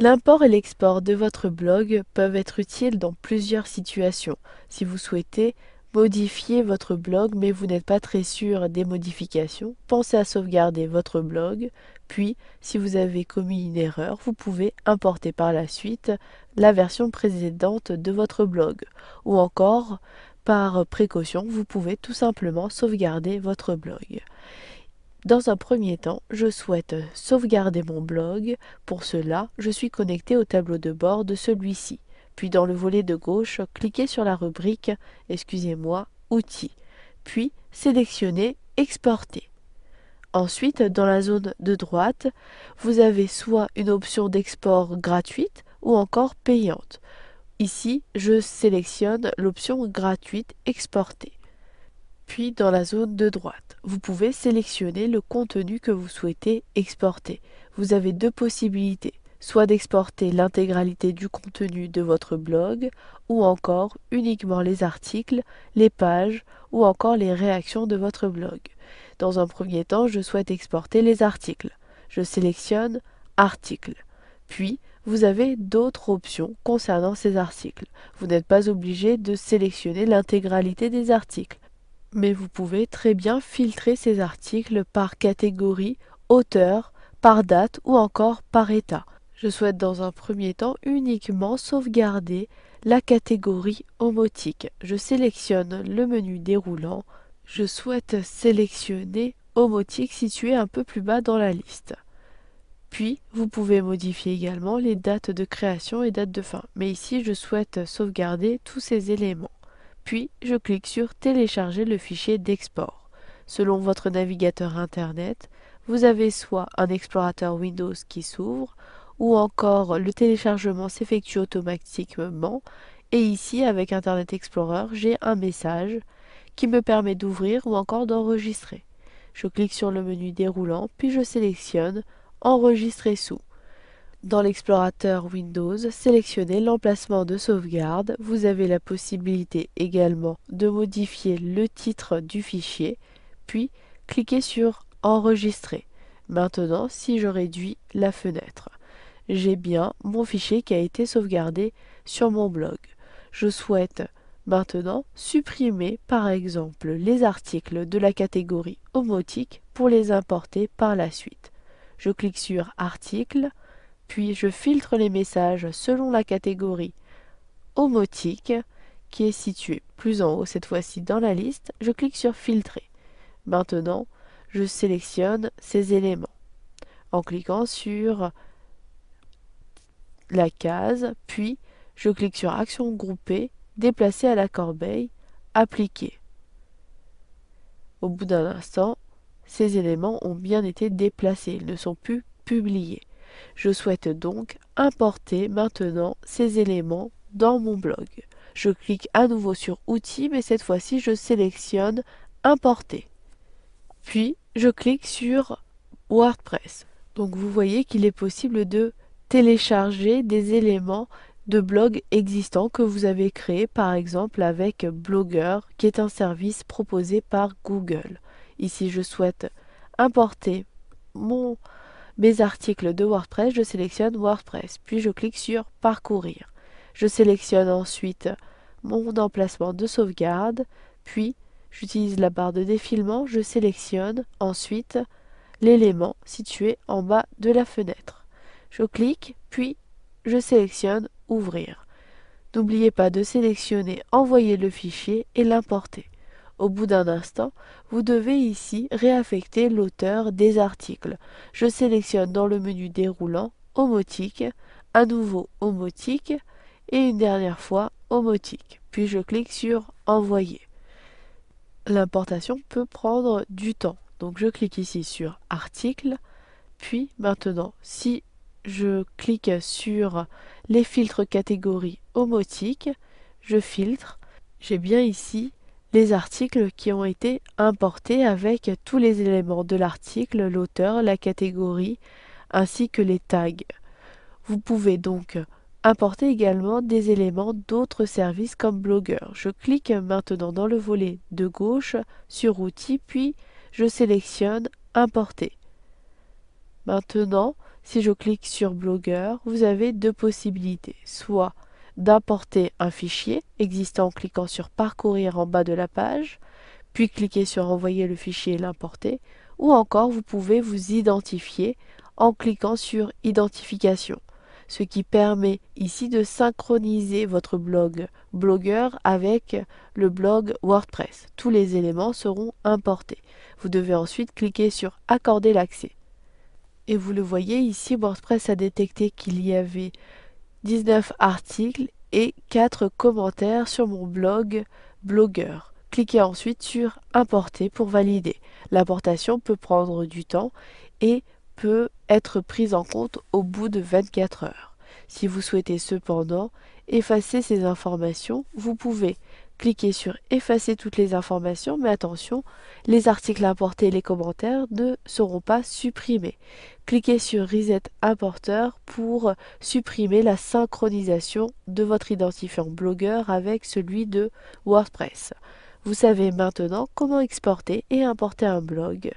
L'import et l'export de votre blog peuvent être utiles dans plusieurs situations. Si vous souhaitez modifier votre blog mais vous n'êtes pas très sûr des modifications, pensez à sauvegarder votre blog, puis si vous avez commis une erreur, vous pouvez importer par la suite la version précédente de votre blog. Ou encore, par précaution, vous pouvez tout simplement sauvegarder votre blog. Dans un premier temps, je souhaite sauvegarder mon blog. Pour cela, je suis connecté au tableau de bord de celui-ci. Puis dans le volet de gauche, cliquez sur la rubrique Excusez-moi, Outils. Puis sélectionnez Exporter. Ensuite, dans la zone de droite, vous avez soit une option d'export gratuite ou encore payante. Ici, je sélectionne l'option gratuite Exporter puis dans la zone de droite. Vous pouvez sélectionner le contenu que vous souhaitez exporter. Vous avez deux possibilités, soit d'exporter l'intégralité du contenu de votre blog, ou encore uniquement les articles, les pages, ou encore les réactions de votre blog. Dans un premier temps, je souhaite exporter les articles. Je sélectionne Articles. Puis, vous avez d'autres options concernant ces articles. Vous n'êtes pas obligé de sélectionner l'intégralité des articles mais vous pouvez très bien filtrer ces articles par catégorie, auteur, par date ou encore par état. Je souhaite dans un premier temps uniquement sauvegarder la catégorie homotique. Je sélectionne le menu déroulant. Je souhaite sélectionner homotique situé un peu plus bas dans la liste. Puis, vous pouvez modifier également les dates de création et dates de fin. Mais ici, je souhaite sauvegarder tous ces éléments puis je clique sur Télécharger le fichier d'export. Selon votre navigateur Internet, vous avez soit un explorateur Windows qui s'ouvre, ou encore le téléchargement s'effectue automatiquement, et ici avec Internet Explorer, j'ai un message qui me permet d'ouvrir ou encore d'enregistrer. Je clique sur le menu déroulant, puis je sélectionne Enregistrer sous. Dans l'explorateur Windows, sélectionnez l'emplacement de sauvegarde. Vous avez la possibilité également de modifier le titre du fichier, puis cliquez sur Enregistrer. Maintenant, si je réduis la fenêtre, j'ai bien mon fichier qui a été sauvegardé sur mon blog. Je souhaite maintenant supprimer par exemple les articles de la catégorie homotique pour les importer par la suite. Je clique sur Articles puis je filtre les messages selon la catégorie homotique qui est située plus en haut cette fois-ci dans la liste. Je clique sur filtrer. Maintenant, je sélectionne ces éléments en cliquant sur la case, puis je clique sur Action groupée, déplacer à la corbeille, appliquer. Au bout d'un instant, ces éléments ont bien été déplacés, ils ne sont plus publiés. Je souhaite donc importer maintenant ces éléments dans mon blog. Je clique à nouveau sur Outils, mais cette fois-ci, je sélectionne Importer. Puis, je clique sur WordPress. Donc, vous voyez qu'il est possible de télécharger des éléments de blogs existants que vous avez créés, par exemple avec Blogger, qui est un service proposé par Google. Ici, je souhaite importer mon mes articles de WordPress, je sélectionne WordPress, puis je clique sur Parcourir. Je sélectionne ensuite mon emplacement de sauvegarde, puis j'utilise la barre de défilement, je sélectionne ensuite l'élément situé en bas de la fenêtre. Je clique, puis je sélectionne Ouvrir. N'oubliez pas de sélectionner Envoyer le fichier et l'importer au bout d'un instant, vous devez ici réaffecter l'auteur des articles. Je sélectionne dans le menu déroulant Homotique, à nouveau Homotique et une dernière fois Homotique. Puis je clique sur Envoyer. L'importation peut prendre du temps. Donc je clique ici sur Article. Puis maintenant, si je clique sur les filtres catégories Homotique », je filtre. J'ai bien ici les articles qui ont été importés avec tous les éléments de l'article, l'auteur, la catégorie, ainsi que les tags. Vous pouvez donc importer également des éléments d'autres services comme Blogger. Je clique maintenant dans le volet de gauche sur Outils, puis je sélectionne Importer. Maintenant, si je clique sur Blogger, vous avez deux possibilités, soit d'importer un fichier existant en cliquant sur Parcourir en bas de la page, puis cliquer sur Envoyer le fichier et l'importer, ou encore vous pouvez vous identifier en cliquant sur Identification, ce qui permet ici de synchroniser votre blog blogueur avec le blog WordPress. Tous les éléments seront importés. Vous devez ensuite cliquer sur Accorder l'accès. Et vous le voyez ici, WordPress a détecté qu'il y avait 19 articles et 4 commentaires sur mon blog Blogueur. Cliquez ensuite sur Importer pour valider. L'importation peut prendre du temps et peut être prise en compte au bout de 24 heures. Si vous souhaitez cependant effacer ces informations, vous pouvez, cliquez sur effacer toutes les informations, mais attention, les articles importés et les commentaires ne seront pas supprimés. Cliquez sur Reset Importeur pour supprimer la synchronisation de votre identifiant blogueur avec celui de WordPress. Vous savez maintenant comment exporter et importer un blog.